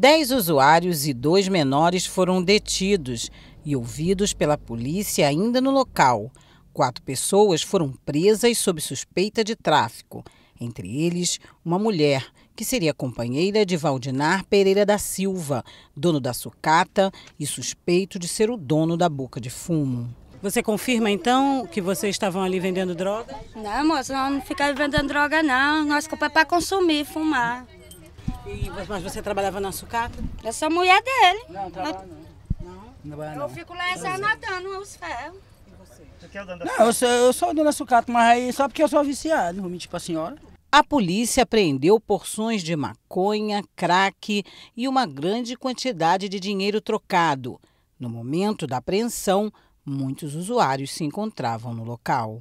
Dez usuários e dois menores foram detidos e ouvidos pela polícia ainda no local. Quatro pessoas foram presas sob suspeita de tráfico, entre eles uma mulher que seria companheira de Valdinar Pereira da Silva, dono da sucata e suspeito de ser o dono da boca de fumo. Você confirma então que vocês estavam ali vendendo droga? Não, moça nós não ficamos vendendo droga não, nós compramos é para consumir, fumar. E, mas você trabalhava na sucata? Eu sou mulher dele. Não, trabalha não. Não? Eu fico lá ensanadando os ferros. Não, eu sou, eu sou dona sucata, mas aí só porque eu sou viciado, vou mentir a senhora. A polícia apreendeu porções de maconha, crack e uma grande quantidade de dinheiro trocado. No momento da apreensão, Muitos usuários se encontravam no local.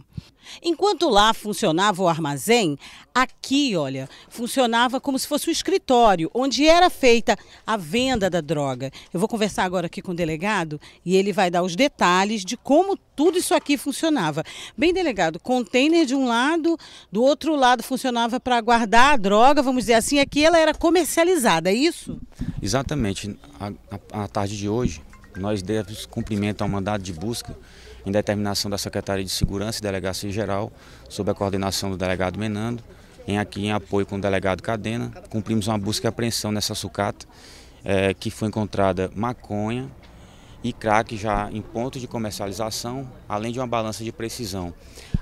Enquanto lá funcionava o armazém, aqui, olha, funcionava como se fosse um escritório, onde era feita a venda da droga. Eu vou conversar agora aqui com o delegado e ele vai dar os detalhes de como tudo isso aqui funcionava. Bem, delegado, container de um lado, do outro lado funcionava para guardar a droga, vamos dizer assim, aqui ela era comercializada, é isso? Exatamente. A, a, a tarde de hoje, nós demos cumprimento ao mandado de busca em determinação da Secretaria de Segurança e Delegacia Geral, sob a coordenação do delegado Menando, em aqui em apoio com o delegado Cadena. Cumprimos uma busca e apreensão nessa sucata, é, que foi encontrada maconha e crack já em ponto de comercialização, além de uma balança de precisão.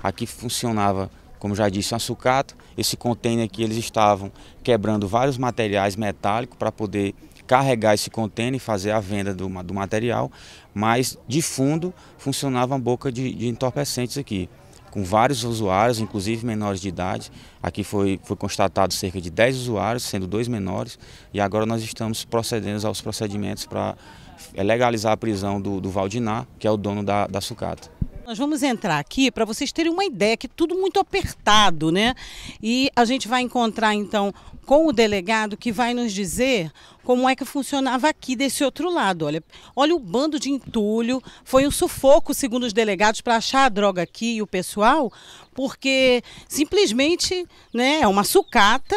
Aqui funcionava como já disse, a sucata. Esse container aqui eles estavam quebrando vários materiais metálicos para poder carregar esse contêiner e fazer a venda do, do material, mas de fundo funcionava uma boca de, de entorpecentes aqui com vários usuários, inclusive menores de idade. Aqui foi, foi constatado cerca de 10 usuários, sendo dois menores, e agora nós estamos procedendo aos procedimentos para legalizar a prisão do, do Valdinar, que é o dono da, da sucata. Nós vamos entrar aqui para vocês terem uma ideia que tudo muito apertado, né? E a gente vai encontrar então com o delegado que vai nos dizer como é que funcionava aqui desse outro lado. Olha, olha o bando de entulho, foi um sufoco, segundo os delegados, para achar a droga aqui e o pessoal, porque simplesmente né, é uma sucata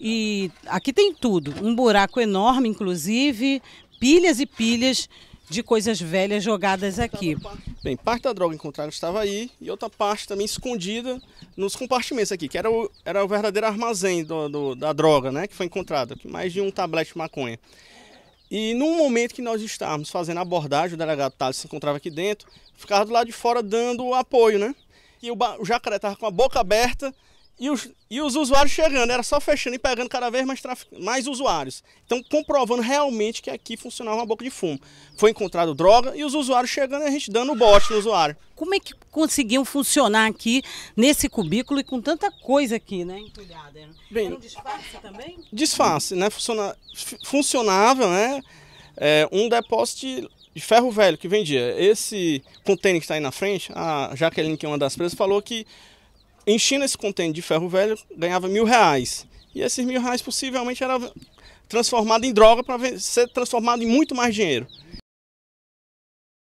e aqui tem tudo. Um buraco enorme, inclusive, pilhas e pilhas de coisas velhas jogadas aqui. Bem, parte da droga encontrada estava aí e outra parte também escondida nos compartimentos aqui, que era o, era o verdadeiro armazém do, do, da droga, né, que foi encontrada, mais de um tablete de maconha. E no momento que nós estávamos fazendo a abordagem, o delegado Thales se encontrava aqui dentro, ficava do lado de fora dando apoio, né? E o, o jacaré estava com a boca aberta e os, e os usuários chegando, era só fechando e pegando cada vez mais, trafic... mais usuários. Então, comprovando realmente que aqui funcionava uma boca de fumo. Foi encontrado droga e os usuários chegando e a gente dando o bote no usuário. Como é que conseguiam funcionar aqui nesse cubículo e com tanta coisa aqui, né? Entulhada. Bem, Era um disfarce também? Disfarce, né? Funciona... funcionava, né? É, um depósito de ferro velho que vendia. Esse contêiner que está aí na frente, a Jaqueline, que é uma das presas, falou que enchendo esse contêiner de ferro velho, ganhava mil reais. E esses mil reais possivelmente era transformado em droga para ser transformado em muito mais dinheiro.